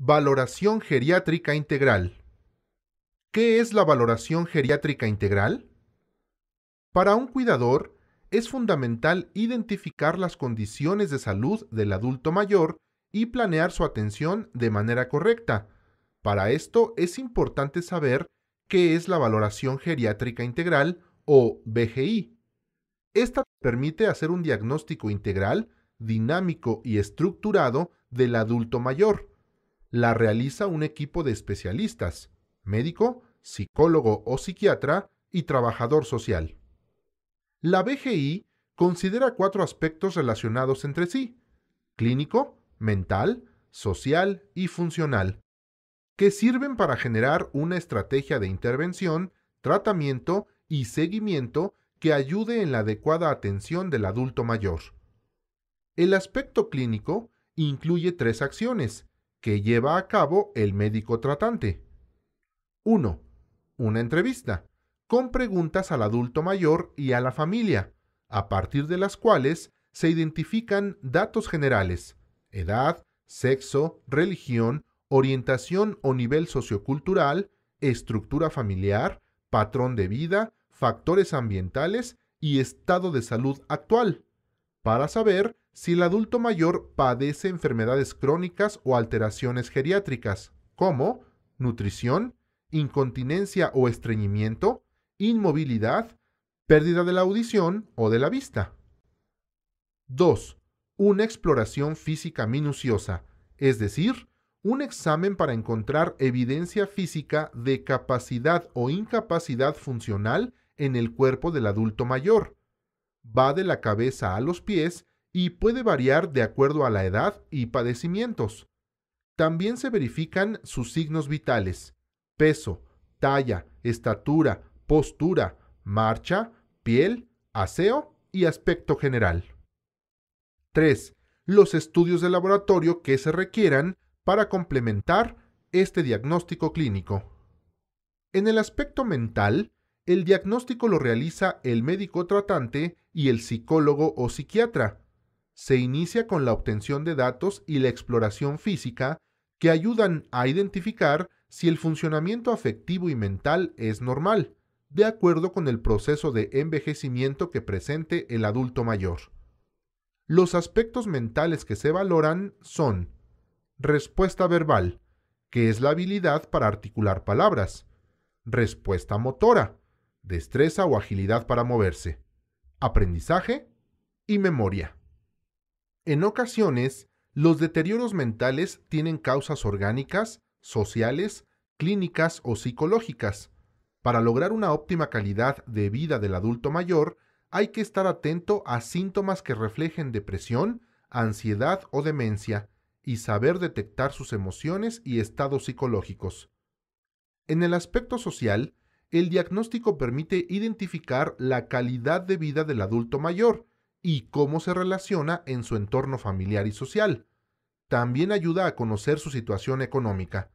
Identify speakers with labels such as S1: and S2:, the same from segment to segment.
S1: Valoración geriátrica integral. ¿Qué es la valoración geriátrica integral? Para un cuidador, es fundamental identificar las condiciones de salud del adulto mayor y planear su atención de manera correcta. Para esto es importante saber qué es la valoración geriátrica integral o BGI. Esta permite hacer un diagnóstico integral, dinámico y estructurado del adulto mayor la realiza un equipo de especialistas, médico, psicólogo o psiquiatra y trabajador social. La BGI considera cuatro aspectos relacionados entre sí, clínico, mental, social y funcional, que sirven para generar una estrategia de intervención, tratamiento y seguimiento que ayude en la adecuada atención del adulto mayor. El aspecto clínico incluye tres acciones, que lleva a cabo el médico tratante. 1. Una entrevista, con preguntas al adulto mayor y a la familia, a partir de las cuales se identifican datos generales, edad, sexo, religión, orientación o nivel sociocultural, estructura familiar, patrón de vida, factores ambientales y estado de salud actual, para saber si el adulto mayor padece enfermedades crónicas o alteraciones geriátricas, como nutrición, incontinencia o estreñimiento, inmovilidad, pérdida de la audición o de la vista. 2. Una exploración física minuciosa, es decir, un examen para encontrar evidencia física de capacidad o incapacidad funcional en el cuerpo del adulto mayor. Va de la cabeza a los pies y puede variar de acuerdo a la edad y padecimientos. También se verifican sus signos vitales, peso, talla, estatura, postura, marcha, piel, aseo y aspecto general. 3. Los estudios de laboratorio que se requieran para complementar este diagnóstico clínico. En el aspecto mental, el diagnóstico lo realiza el médico tratante y el psicólogo o psiquiatra, se inicia con la obtención de datos y la exploración física que ayudan a identificar si el funcionamiento afectivo y mental es normal, de acuerdo con el proceso de envejecimiento que presente el adulto mayor. Los aspectos mentales que se valoran son respuesta verbal, que es la habilidad para articular palabras, respuesta motora, destreza o agilidad para moverse, aprendizaje y memoria. En ocasiones, los deterioros mentales tienen causas orgánicas, sociales, clínicas o psicológicas. Para lograr una óptima calidad de vida del adulto mayor, hay que estar atento a síntomas que reflejen depresión, ansiedad o demencia, y saber detectar sus emociones y estados psicológicos. En el aspecto social, el diagnóstico permite identificar la calidad de vida del adulto mayor, y cómo se relaciona en su entorno familiar y social. También ayuda a conocer su situación económica.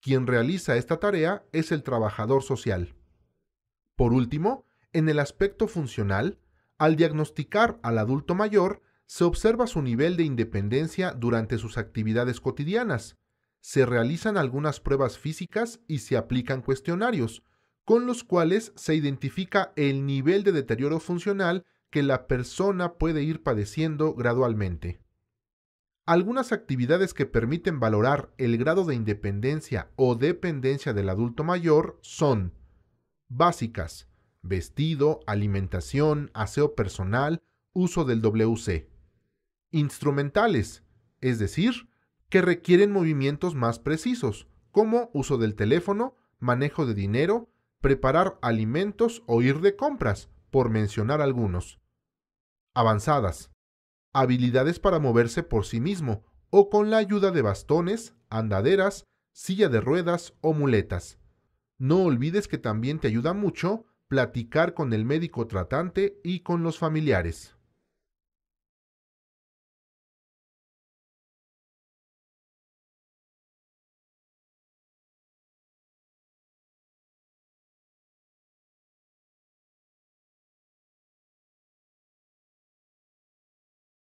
S1: Quien realiza esta tarea es el trabajador social. Por último, en el aspecto funcional, al diagnosticar al adulto mayor, se observa su nivel de independencia durante sus actividades cotidianas. Se realizan algunas pruebas físicas y se aplican cuestionarios, con los cuales se identifica el nivel de deterioro funcional que la persona puede ir padeciendo gradualmente. Algunas actividades que permiten valorar el grado de independencia o dependencia del adulto mayor son básicas, vestido, alimentación, aseo personal, uso del WC. Instrumentales, es decir, que requieren movimientos más precisos, como uso del teléfono, manejo de dinero, preparar alimentos o ir de compras, por mencionar algunos. Avanzadas. Habilidades para moverse por sí mismo o con la ayuda de bastones, andaderas, silla de ruedas o muletas. No olvides que también te ayuda mucho platicar con el médico tratante y con los familiares.